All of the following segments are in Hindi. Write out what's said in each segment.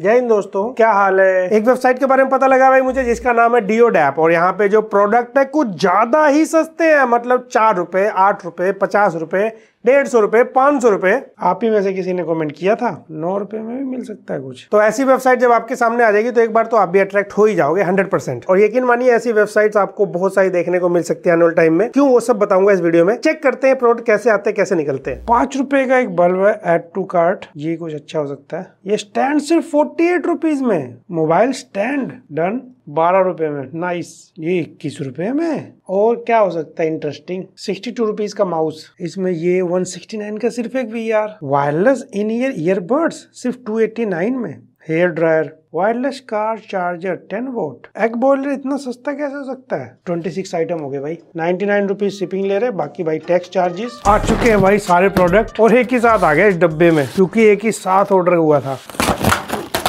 जय हिंद दोस्तों क्या हाल है एक वेबसाइट के बारे में पता लगा भाई मुझे जिसका नाम है डैप और यहाँ पे जो प्रोडक्ट है कुछ ज्यादा ही सस्ते हैं मतलब चार रुपए आठ रुपए पचास रुपए डेढ़ सौ रुपए पांच सौ रुपए आप ही में से किसी ने कमेंट किया था नौ रुपए में भी मिल सकता है कुछ तो ऐसी वेबसाइट जब आपके सामने आ जाएगी तो एक बार तो आप भी अट्रैक्ट हो ही जाओगे हंड्रेड परसेंट और यकीन मानिए ऐसी वेबसाइट आपको बहुत सारी देखने को मिल सकती है एनुअल टाइम में क्यों वो सब बताऊंगा इस वीडियो में चेक करते हैं प्रोडक्ट कैसे आते हैं कैसे निकलते हैं पांच रुपए का एक बल्ब है एड टू कार्ट ये कुछ अच्छा हो सकता है ये स्टैंड सिर्फ फोर्टी एट रुपीज में मोबाइल स्टैंड डन बारह रुपए में नाइस ये इक्कीस रुपए में और क्या हो सकता है इंटरेस्टिंग सिक्सटी टू रुपीज का माउस इसमें ये वन सिक्सटी नाइन का सिर्फ एक V R wireless in ear earbuds सिर्फ टू एट्टी नाइन में hair dryer wireless car charger ten watt egg boiler इतना सस्ता कैसे हो सकता है ट्वेंटी सिक्स आइटम हो गए भाई नाइनटी नाइन रुपीज शिपिंग ले रहे बाकी भाई टैक्स चार्जेस आ चुके हैं भाई सारे प्रोडक्ट और एक ही साथ आ गए इस डब्बे में क्योंकि एक ही साथ ऑर्डर हुआ था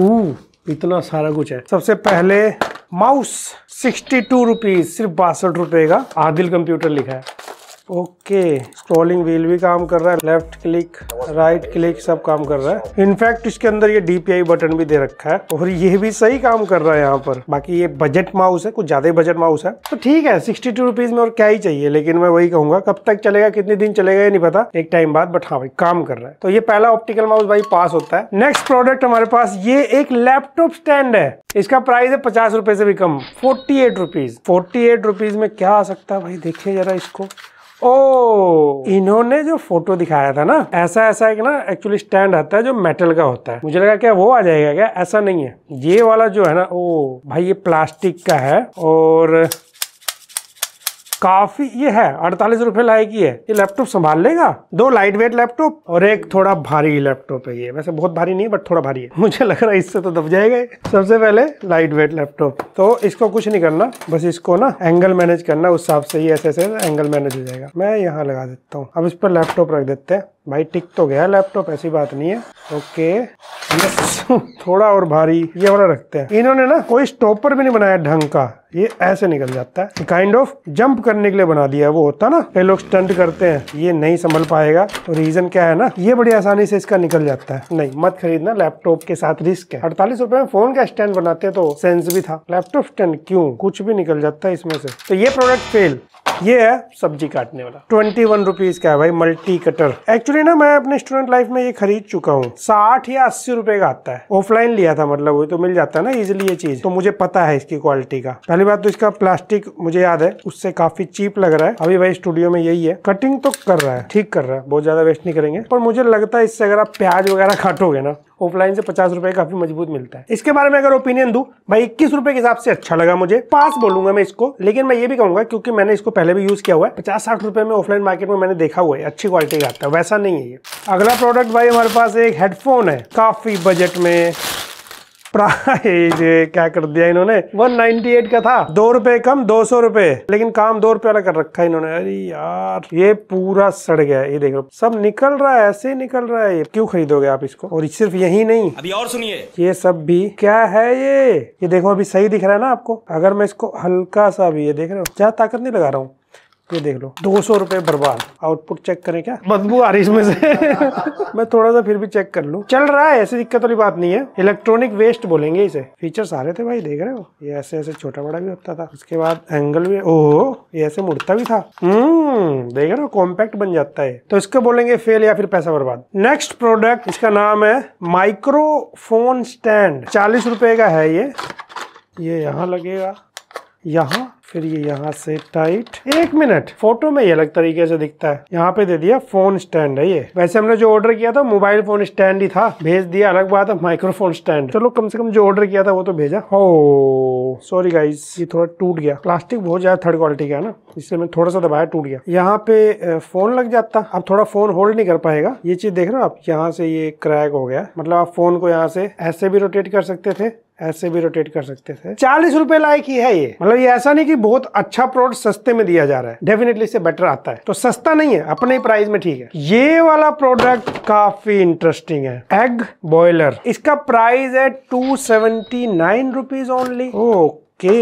इतना सारा कुछ है सबसे पहले माउस सिक्सटी टू रुपीज सिर्फ बासठ रुपए का आदिल कंप्यूटर लिखा है ओके स्क्रॉलिंग व्हील भी काम कर रहा है लेफ्ट क्लिक राइट क्लिक सब काम कर रहा है इनफैक्ट इसके अंदर ये डीपीआई बटन भी दे रखा है और ये भी सही काम कर रहा है यहाँ पर बाकी ये बजट माउस है कुछ ज्यादा ही बजट माउस है तो ठीक है सिक्सटी टू रुपीज में और क्या ही चाहिए लेकिन मैं वही कहूंगा कब तक चलेगा कितने दिन चलेगा ये नहीं पता एक टाइम बाद बट हाँ भाई काम कर रहा है तो ये पहला ऑप्टिकल माउस भाई पास होता है नेक्स्ट प्रोडक्ट हमारे पास ये एक लैपटॉप स्टैंड है इसका प्राइस है पचास रुपए से भी कम forty eight rupees forty eight rupees में क्या आ सकता है भाई देखिए जरा इसको ओ oh. इन्होंने जो फोटो दिखाया था ना ऐसा ऐसा एक ना एक्चुअली स्टैंड आता है जो मेटल का होता है मुझे लगा क्या वो आ जाएगा क्या ऐसा नहीं है ये वाला जो है ना ओ oh, भाई ये प्लास्टिक का है और काफी ये है अड़तालीस रुपए लायक ही है ये लैपटॉप संभाल लेगा दो लाइट वेट लैपटॉप और एक थोड़ा भारी लैपटॉप है ये वैसे बहुत भारी नहीं बट थोड़ा भारी है मुझे लग रहा है इससे तो दब जाएगा सबसे पहले लाइट वेट लैपटॉप तो इसको कुछ नहीं करना बस इसको ना एंगल मैनेज करना उस हिसाब से ही ऐसे ऐसे एंगल मैनेज हो जाएगा मैं यहाँ लगा देता हूँ अब इस पर लैपटॉप रख देते हैं भाई टिक तो गया लैपटॉप ऐसी बात नहीं है ओके थोड़ा और भारी ये वाला रखते हैं इन्होंने ना कोई स्टॉपर भी नहीं बनाया ढंग का ये ऐसे निकल जाता है काइंड ऑफ जंप करने के लिए बना दिया वो होता ना कई लोग स्टंट करते हैं ये नहीं संभल पाएगा तो रीजन क्या है ना ये बड़ी आसानी से इसका निकल जाता है नहीं मत खरीदना लैपटॉप के साथ रिस्क है अड़तालीस रूपए में फोन का स्टैंड बनाते तो सेंस भी था लैपटॉप स्टैंड क्यों कुछ भी निकल जाता है इसमें से तो ये प्रोडक्ट फेल ये है सब्जी काटने वाला ट्वेंटी वन रुपीज का है भाई मल्टी कटर एक्चुअली ना मैं अपने स्टूडेंट लाइफ में ये खरीद चुका हूँ साठ या अस्सी रुपए का आता है ऑफलाइन लिया था मतलब वो तो मिल जाता है ना इजिली ये चीज तो मुझे पता है इसकी क्वालिटी का पहली बात तो इसका प्लास्टिक मुझे याद है उससे काफी चीप लग रहा है अभी भाई स्टूडियो में यही है कटिंग तो कर रहा है ठीक कर रहा है बहुत ज्यादा वेस्ट नहीं करेंगे पर मुझे लगता है इससे अगर आप प्याज वगैरह काटोगे ना ऑफलाइन से पचास रुपए काफी मजबूत मिलता है इसके बारे में अगर ओपिनियन दू भाई इक्कीस रुपए के हिसाब से अच्छा लगा मुझे पास बोलूंगा मैं इसको लेकिन मैं ये भी कहूंगा क्योंकि मैंने इसको पहले भी यूज किया हुआ है पचास साठ रुपए में ऑफलाइन मार्केट में मैंने देखा हुआ है अच्छी क्वालिटी का आता है वैसा नहीं है ये अगला प्रोडक्ट भाई हमारे पास एक हेडफोन है काफी बजट में प्राइस क्या कर दिया इन्होंने 198 का था दो रुपए कम दो सौ रुपए लेकिन काम दो रुपए वाला कर रखा है इन्होंने अरे यार ये पूरा सड़ गया ये देख लो सब निकल रहा है ऐसे निकल रहा है क्यों खरीदोगे आप इसको और सिर्फ यही नहीं अभी और सुनिए ये सब भी क्या है ये ये देखो अभी सही दिख रहा है ना आपको अगर मैं इसको हल्का सा भी ये देख रहा हूँ क्या ताकत नहीं लगा रहा हूँ ये देख लो दो सौ रुपए बर्बाद आउटपुट चेक करें क्या बदबू आ रही इसमें से मैं थोड़ा सा फिर भी चेक कर लूँ चल रहा है ऐसी दिक्कत वाली बात नहीं है इलेक्ट्रॉनिक वेस्ट बोलेंगे इसे फीचर्स आ रहे थे भाई देख रहे हो ये ऐसे ऐसे छोटा बड़ा भी होता था उसके बाद एंगल भी ओह ये ऐसे मुड़ता भी था हम्म देख रहे हो कॉम्पैक्ट बन जाता है तो इसको बोलेंगे फेल या फिर पैसा बर्बाद नेक्स्ट प्रोडक्ट इसका नाम है माइक्रोफोन स्टैंड चालीस रुपए का है ये ये यहाँ लगेगा यहाँ फिर ये यहाँ से टाइट एक मिनट फोटो में ये अलग तरीके से दिखता है यहाँ पे दे दिया फोन स्टैंड है ये वैसे हमने जो ऑर्डर किया था मोबाइल फोन स्टैंड ही था भेज दिया अलग बात है माइक्रोफोन स्टैंड चलो कम से कम जो ऑर्डर किया था वो तो भेजा हो सॉरी गाइस ये थोड़ा टूट गया प्लास्टिक बहुत ज्यादा थर्ड क्वालिटी का है ना इसलिए मैं थोड़ा सा दबाया टूट गया यहाँ पे फोन लग जाता अब थोड़ा फोन होल्ड नहीं कर पाएगा ये चीज देख रहे हो आप यहाँ से ये क्रैक हो गया मतलब आप फोन को यहाँ से ऐसे भी रोटेट कर सकते थे ऐसे भी रोटेट कर सकते थे चालीस रुपए लायक ही है ये मतलब ये ऐसा नहीं कि बहुत अच्छा प्रोडक्ट सस्ते में दिया जा रहा है डेफिनेटली इससे बेटर आता है तो सस्ता नहीं है अपने ही प्राइस में ठीक है ये वाला प्रोडक्ट काफी इंटरेस्टिंग है एग बॉयलर इसका प्राइस है two seventy nine rupees only okay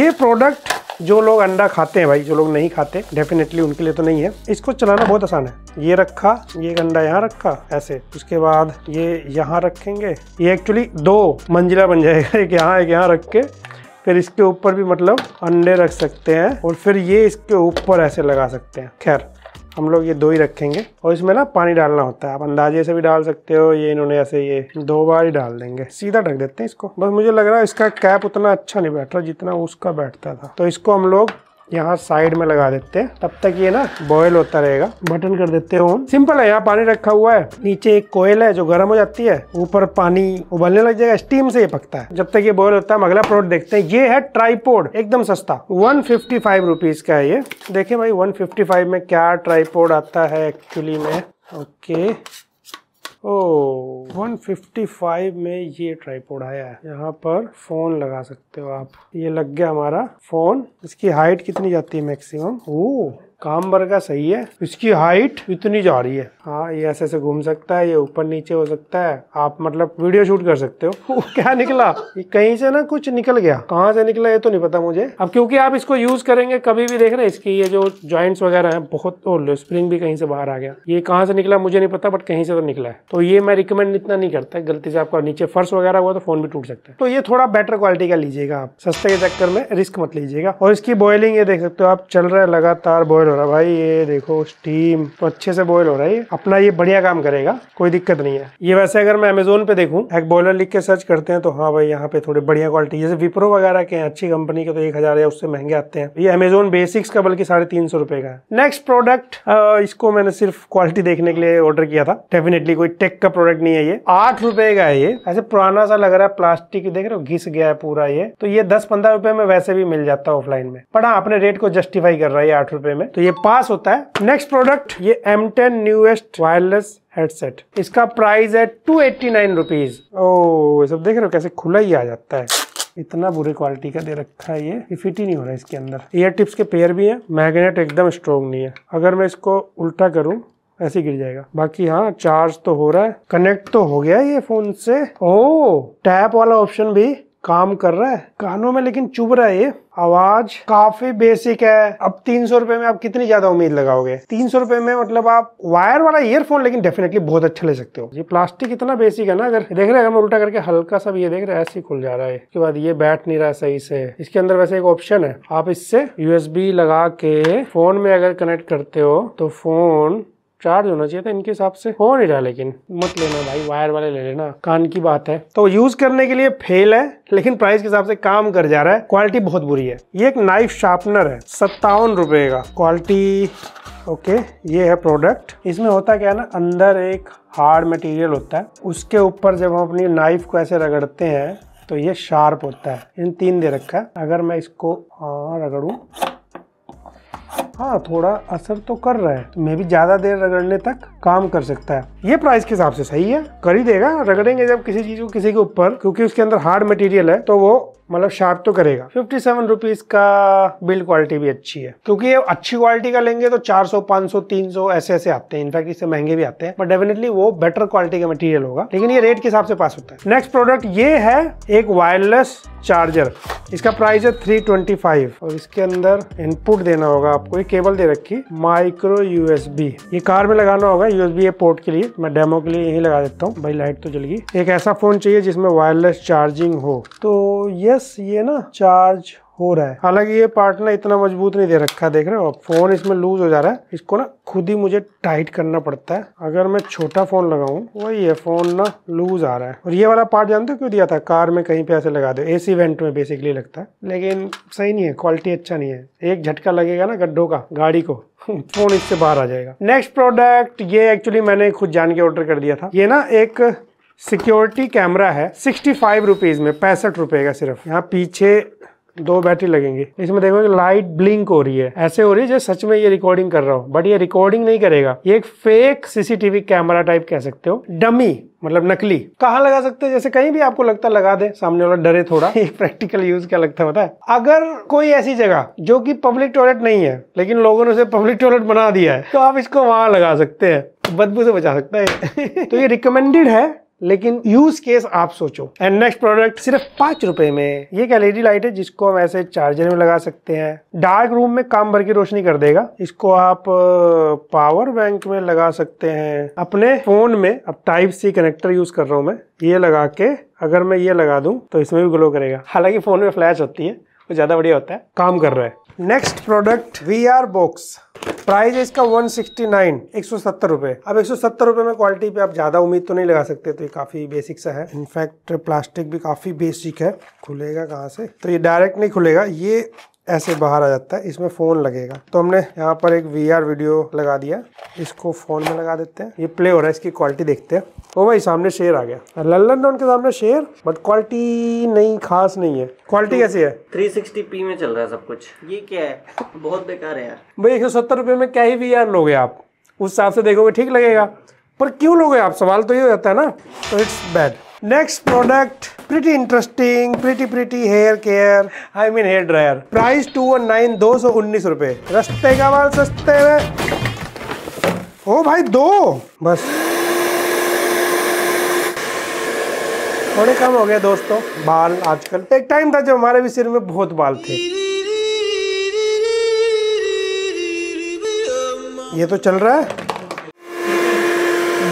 ये प्रोडक्ट जो लोग अंडा खाते हैं भाई जो लोग नहीं खाते डेफिनेटली उनके लिए तो नहीं है इसको चलाना बहुत आसान है ये रखा ये एक अंडा यहाँ रखा ऐसे उसके बाद ये यहाँ रखेंगे ये एक्चुअली दो मंजिला बन जाएगा एक यहाँ एक यहाँ रख के फिर इसके ऊपर भी मतलब अंडे रख सकते हैं और फिर ये इसके ऊपर ऐसे लगा सकते हैं खैर हम लोग ये दो ही रखेंगे और इसमें ना पानी डालना होता है आप अंदाजे से भी डाल सकते हो ये इन्होंने ऐसे ये दो बार ही डाल देंगे सीधा ढक देते हैं इसको बस मुझे लग रहा है इसका कैप उतना अच्छा नहीं बैठ रहा जितना उसका बैठता था तो इसको हम लोग यहाँ साइड में लगा देते हैं तब तक ये ना बॉयल होता रहेगा बटन कर देते हैं ऑन सिंपल है यहाँ पानी रखा हुआ है नीचे एक कोयल है जो गर्म हो जाती है ऊपर पानी उबलने लग जाएगा स्टीम से ये पकता है जब तक ये बॉयल होता है हम अगला प्रोडक्ट देखते हैं ये है ट्राईपोर्ड एकदम सस्ता वन फिफ्टी का है ये देखे भाई वन में क्या ट्राईपोर्ड आता है एक्चुअली में ओके ओ 155 में ये ट्राईपोड आया है यहाँ पर फोन लगा सकते हो आप ये लग गया हमारा फोन इसकी हाइट कितनी जाती है मैक्सिमम ओ भर का सही है इसकी हाइट इतनी जा रही है हाँ ये ऐसे ऐसे घूम सकता है ये ऊपर नीचे हो सकता है आप मतलब वीडियो शूट कर सकते हो क्या निकला ये कहीं से ना कुछ निकल गया कहाँ से निकला ये तो नहीं पता मुझे अब क्योंकि आप इसको यूज करेंगे कभी भी देख रहे हैं इसकी ये जो ज्वाइंट्स वगैरह है बहुत ओल्ड स्प्रिंग भी कहीं से बाहर आ गया ये कहाँ से निकला मुझे नहीं पता बट कहीं से तो निकला है तो ये मैं रिकमेंड इतना नहीं करता गलती से आपका नीचे फर्श वगैरह हुआ तो फोन भी टूट सकता है तो ये थोड़ा बेटर क्वालिटी का लीजिएगा आप सस्ते के चक्कर में रिस्क मत लीजिएगा और इसकी बॉयलिंग ये देख सकते हो आप चल रहा है लगातार बॉयल बॉयल हो रहा भाई ये देखो स्टीम तो अच्छे से बॉयल हो रहा है अपना ये बढ़िया काम करेगा कोई दिक्कत नहीं है ये वैसे अगर मैं अमेजोन पे देखूँ एक बॉयलर लिख के सर्च करते हैं तो हाँ भाई यहाँ पे थोड़े बढ़िया क्वालिटी जैसे विप्रो वगैरह के हैं अच्छी कंपनी के तो एक हजार या उससे महंगे आते हैं ये अमेजोन बेसिक्स का बल्कि साढ़े तीन सौ रुपए का है नेक्स्ट प्रोडक्ट इसको मैंने सिर्फ क्वालिटी देखने के लिए ऑर्डर किया था डेफिनेटली कोई टेक का प्रोडक्ट नहीं है ये आठ रुपए का है ये ऐसे पुराना सा लग रहा है प्लास्टिक देख रहे हो घिस गया है पूरा ये तो ये दस पंद्रह रुपए में वैसे भी मिल जाता है ऑफलाइन में पर हाँ अपने रेट को जस्टिफाई कर रहा है आठ रुपए में तो ये पास होता है नेक्स्ट प्रोडक्ट ये M ten newest wireless headset इसका प्राइस है टू एट्टी नाइन रुपीज ओ सब देख रहे हो कैसे खुला ही आ जाता है इतना बुरे क्वालिटी का दे रखा है ये फिट ही नहीं हो रहा है इसके अंदर ईयर टिप्स के पेयर भी हैं मैग्नेट एकदम स्ट्रोंग नहीं है अगर मैं इसको उल्टा करूं ऐसे गिर जाएगा बाकी हाँ चार्ज तो हो रहा है कनेक्ट तो हो गया ये फोन से ओ टैप वाला ऑप्शन भी काम कर रहा है कानों में लेकिन चुभ रहा है ये आवाज काफी बेसिक है अब तीन सौ रुपए में आप कितनी ज्यादा उम्मीद लगाओगे तीन सौ रुपए में मतलब आप वायर वाला ईयरफोन लेकिन डेफिनेटली बहुत अच्छा ले सकते हो ये प्लास्टिक इतना बेसिक है ना अगर देख रहे हैं हम उल्टा करके हल्का सा ये देख रहे हैं ऐसे खुल जा रहा है इसके बाद ये बैठ नहीं रहा सही से इसके अंदर वैसे एक ऑप्शन है आप इससे यूएसबी लगा के फोन में अगर कनेक्ट करते हो तो फोन चार्ज होना चाहिए था इनके हिसाब से हो नहीं रहा लेकिन मत लेना भाई वायर वाले ले लेना कान की बात है तो यूज करने के लिए फेल है लेकिन प्राइस के हिसाब से काम कर जा रहा है क्वालिटी बहुत बुरी है ये एक नाइफ शार्पनर है सत्तावन रुपए का क्वालिटी ओके ये है प्रोडक्ट इसमें होता क्या है ना अंदर एक हार्ड मटेरियल होता है उसके ऊपर जब हम अपनी नाइफ को ऐसे रगड़ते हैं तो ये शार्प होता है इन तीन दे रखा है अगर मैं इसको रगड़ू हाँ थोड़ा असर तो कर रहा है मे भी ज्यादा देर रगड़ने तक काम कर सकता है ये प्राइस के हिसाब से सही है कर ही देगा रगड़ेंगे जब किसी चीज को किसी के ऊपर क्योंकि उसके अंदर हार्ड मटेरियल है तो वो मतलब शार्प तो करेगा फिफ्टी सेवन रुपीज का बिल्ड क्वालिटी भी अच्छी है क्योंकि ये अच्छी क्वालिटी का लेंगे तो 400, 500, 300 ऐसे ऐसे आते हैं इनफैक्ट इससे महंगे भी आते हैं बट डेफिनेटली वो बेटर क्वालिटी का मटेरियल होगा लेकिन ये रेट के हिसाब से पास होता है नेक्स्ट प्रोडक्ट ये है एक वायरलेस चार्जर इसका प्राइस है थ्री ट्वेंटी फाइव और इसके अंदर इनपुट देना होगा आपको ये केबल दे रखी माइक्रो यूएसबी ये कार में लगाना होगा यूएसबी पोर्ट के लिए मैं डेमो के लिए यही लगा देता हूँ भाई लाइट तो चल एक ऐसा फोन चाहिए जिसमें वायरलेस चार्जिंग हो तो यस ये ना चार्ज हो रहा है हालांकि ये पार्ट ना इतना मजबूत नहीं दे रखा देख रहे हो फोन इसमें लूज हो जा रहा है इसको ना खुद ही मुझे टाइट करना पड़ता है अगर मैं छोटा फोन लगाऊं वही है फोन ना लूज आ रहा है और ये वाला पार्ट जानते हो क्यों दिया था कार में कहीं पे ऐसे लगा दो एसी वेंट में बेसिकली लगता है लेकिन सही नहीं है क्वालिटी अच्छा नहीं है एक झटका लगेगा ना गड्ढों का गाड़ी को फोन इससे बाहर आ जाएगा नेक्स्ट प्रोडक्ट ये एक्चुअली मैंने खुद जान के ऑर्डर कर दिया था ये ना एक सिक्योरिटी कैमरा है सिक्सटी फाइव रुपीज में पैंसठ रुपए का सिर्फ यहाँ पीछे दो बैटरी लगेंगी इसमें देखो लाइट ब्लिंक हो रही है ऐसे हो रही है जैसे सच में ये रिकॉर्डिंग कर रहा हूँ बट ये रिकॉर्डिंग नहीं करेगा ये एक फेक सीसीटीवी कैमरा टाइप कह सकते हो डमी मतलब नकली कहाँ लगा सकते हैं जैसे कहीं भी आपको लगता लगा दे सामने वाला डरे थोड़ा ये प्रैक्टिकल यूज क्या लगता है बताए है अगर कोई ऐसी जगह जो कि पब्लिक टॉयलेट नहीं है लेकिन लोगों ने उसे पब्लिक टॉयलेट बना दिया है तो आप इसको वहां लगा सकते हैं बदबू से बचा सकता है तो ये रिकमेंडेड है लेकिन यूज केस आप सोचो एंड नेक्स्ट प्रोडक्ट सिर्फ पांच रुपए में ये एक एलईडी लाइट है जिसको हम ऐसे चार्जर में लगा सकते हैं डार्क रूम में काम भर की रोशनी कर देगा इसको आप पावर बैंक में लगा सकते हैं अपने फोन में अब टाइप सी कनेक्टर यूज कर रहा हूँ मैं ये लगा के अगर मैं ये लगा दूं तो इसमें भी ग्लो करेगा हालांकि फोन में फ्लैश होती है वो ज्यादा बढ़िया होता है काम कर रहा है नेक्स्ट प्रोडक्ट वी आर बॉक्स प्राइस है इसका 169 सिक्सटी एक सौ सत्तर रुपये अब एक सौ सत्तर रुपये में क्वालिटी पे आप ज़्यादा उम्मीद तो नहीं लगा सकते तो ये काफ़ी बेसिक सा है इनफैक्ट प्लास्टिक भी काफ़ी बेसिक है खुलेगा कहाँ से तो ये डायरेक्ट नहीं खुलेगा ये ऐसे बाहर आ जाता है इसमें फ़ोन लगेगा तो हमने यहाँ पर एक वी वीडियो लगा दिया इसको फ़ोन में लगा देते हैं ये प्ले हो रहा है इसकी क्वालिटी देखते हैं ओ भाई सामने शेर आ गया लल्लन डाउन के सामने शेर बट क्वालिटी नहीं खास नहीं है क्वालिटी कैसी है 360p में चल रहा है सब कुछ ये क्या है बहुत बेकार है यार भाई एक सौ सत्तर रुपये में क्या ही वी लोगे आप उस हिसाब से देखोगे ठीक लगेगा पर क्यों लोगे आप सवाल तो ये हो जाता है ना तो it's bad next product pretty interesting pretty pretty hair care I mean hair dryer price two one nine दो सौ उन्नीस रुपए रस्ते का बाल सस्ते में ओ भाई दो बस थोड़े कम हो गए दोस्तों बाल आजकल एक टाइम था जब हमारे भी सिर में बहुत बाल थे ये तो चल रहा है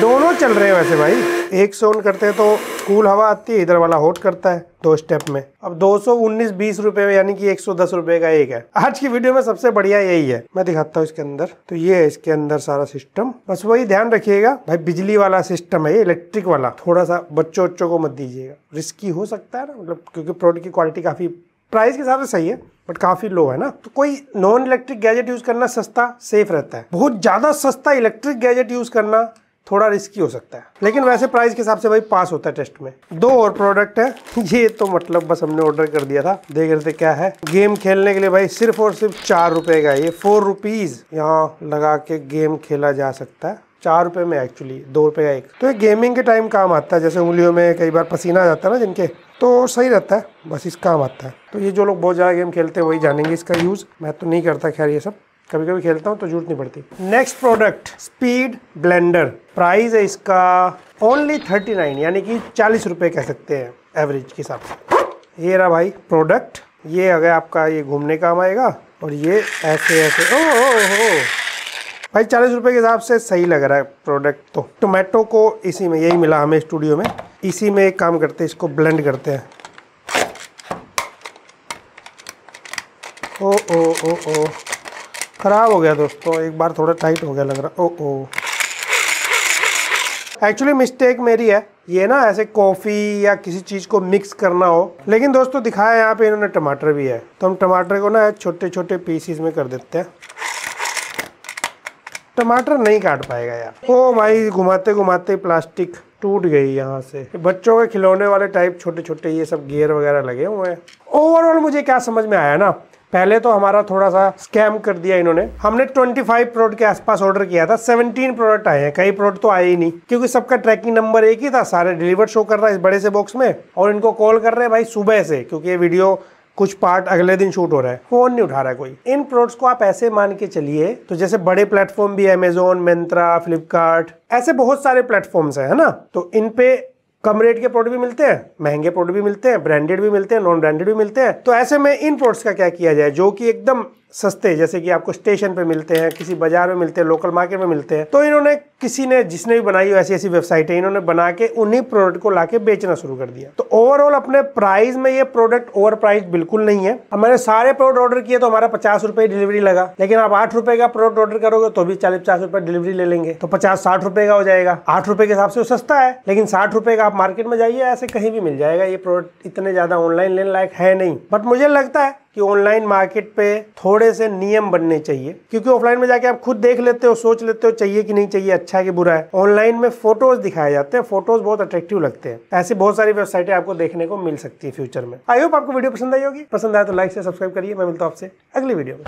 दोनों चल रहे हैं वैसे भाई एक सोन करते हैं तो कूल हवा आती है इधर वाला होट करता है दो स्टेप में अब दो सौ उन्नीस बीस रुपए में यानी कि एक सौ दस रुपए का एक है आज की वीडियो में सबसे बढ़िया यही है मैं दिखाता हूँ इसके अंदर तो ये है इसके अंदर सारा सिस्टम बस वही ध्यान रखिएगा भाई बिजली वाला सिस्टम है ये इलेक्ट्रिक वाला थोड़ा सा बच्चों बच्चों को मत दीजिएगा रिस्की हो सकता है ना मतलब क्योंकि प्रोडक्ट की क्वालिटी काफ़ी प्राइस के हिसाब से सही है बट काफ़ी लो है ना तो कोई नॉन इलेक्ट्रिक गैजेट यूज़ करना सस्ता सेफ रहता है बहुत ज़्यादा सस्ता इलेक्ट्रिक गैजेट यूज़ करना थोड़ा रिस्की हो सकता है लेकिन वैसे प्राइस के हिसाब से भाई पास होता है टेस्ट में दो और प्रोडक्ट है ये तो मतलब बस हमने ऑर्डर कर दिया था देख रहे थे क्या है गेम खेलने के लिए भाई सिर्फ और सिर्फ चार रुपए का ये फोर रुपीज यहाँ लगा के गेम खेला जा सकता है चार रुपए में एक्चुअली दो रुपए का एक तो ये गेमिंग के टाइम काम आता है जैसे उंगलियों में कई बार पसीना आ जाता है ना जिनके तो सही रहता है बस इस काम आता है तो ये जो लोग बहुत ज़्यादा गेम खेलते हैं वही जानेंगे इसका यूज़ मैं तो नहीं करता खैर ये सब कभी कभी खेलता हूँ तो जरूरत नहीं पड़ती next product speed blender price है इसका ओनली थर्टी नाइन यानी कि चालीस रुपये कह सकते हैं एवरेज के हिसाब से ये रहा भाई प्रोडक्ट ये अगर आपका ये घूमने काम आएगा और ये ऐसे ऐसे ओ हो हो भाई चालीस रुपये के हिसाब से सही लग रहा है प्रोडक्ट तो टोमेटो को इसी में यही मिला हमें स्टूडियो में इसी में एक काम करते हैं इसको ब्लेंड करते हैं ओ ओ ओ ओ ख़राब हो गया दोस्तों एक बार थोड़ा टाइट हो गया लग रहा ओ ओ एक्चुअली मिस्टेक मेरी है ये ना ऐसे कॉफ़ी या किसी चीज़ को मिक्स करना हो लेकिन दोस्तों दिखाया यहाँ पे इन्होंने टमाटर भी है तो हम टमाटर को ना छोटे छोटे पीसीज में कर देते हैं टमाटर नहीं काट पाएगा यार ओ भाई घुमाते घुमाते प्लास्टिक टूट गई यहाँ से बच्चों के खिलौने वाले टाइप छोटे छोटे ये सब गियर वगैरह लगे हुए हैं ओवरऑल मुझे क्या समझ में आया ना पहले तो हमारा थोड़ा सा स्कैम कर दिया इन्होंने हमने 25 प्रोडक्ट के आसपास ऑर्डर किया था 17 प्रोडक्ट आए हैं कई प्रोडक्ट तो आए ही नहीं क्योंकि सबका ट्रैकिंग नंबर एक ही था सारे डिलीवर शो कर रहा है इस बड़े से बॉक्स में और इनको कॉल कर रहे हैं भाई सुबह से क्योंकि ये वीडियो कुछ पार्ट अगले दिन शूट हो रहा है फोन नहीं उठा रहा कोई इन प्रोडक्ट्स को आप ऐसे मान के चलिए तो जैसे बड़े प्लेटफॉर्म भी है अमेजोन मिंत्रा फ्लिपकार्ट ऐसे बहुत सारे प्लेटफॉर्म्स हैं है ना तो इन पे कम रेट के प्रोडक्ट भी मिलते हैं महंगे प्रोडक्ट भी मिलते हैं ब्रांडेड भी मिलते हैं नॉन ब्रांडेड भी मिलते हैं तो ऐसे में इन प्रोडक्ट्स का क्या किया जाए जो कि एकदम सस्ते जैसे कि आपको स्टेशन पे मिलते हैं किसी बाजार में मिलते हैं लोकल मार्केट में मिलते हैं तो इन्होंने किसी ने जिसने भी बनाई हो ऐसी ऐसी वेबसाइट है इन्होंने बना के उन्हीं प्रोडक्ट को लाके बेचना शुरू कर दिया तो ओवरऑल अपने प्राइस में ये प्रोडक्ट ओवर प्राइस बिल्कुल नहीं है अब मैंने सारे प्रोडक्ट ऑर्डर किए तो हमारा पचास की डिलीवरी लगा लेकिन आप आठ रुपये का प्रोडक्ट ऑर्डर करोगे तो भी चालीस पचास रुपए डिलीवरी ले लेंगे तो पचास साठ रुपए का हो जाएगा आठ रुपए के हिसाब से सस्ता है लेकिन साठ रुपए का आप मार्केट में जाइए ऐसे कहीं भी मिल जाएगा ये प्रोडक्ट इतने ज़्यादा ऑनलाइन लेने लायक है नहीं बट मुझे लगता है कि ऑनलाइन मार्केट पे थोड़े से नियम बनने चाहिए क्योंकि ऑफलाइन में जाके आप खुद देख लेते हो सोच लेते हो चाहिए कि नहीं चाहिए अच्छा है कि बुरा है ऑनलाइन में फोटोज दिखाए जाते हैं फोटोज बहुत अट्रैक्टिव लगते हैं ऐसी बहुत सारी वेबसाइटें आपको देखने को मिल सकती है फ्यूचर में आई होप आपको वीडियो पसंद आई होगी पसंद आए तो लाइक से सब्सक्राइब करिए मैं मिलता हूँ आपसे अगली वीडियो में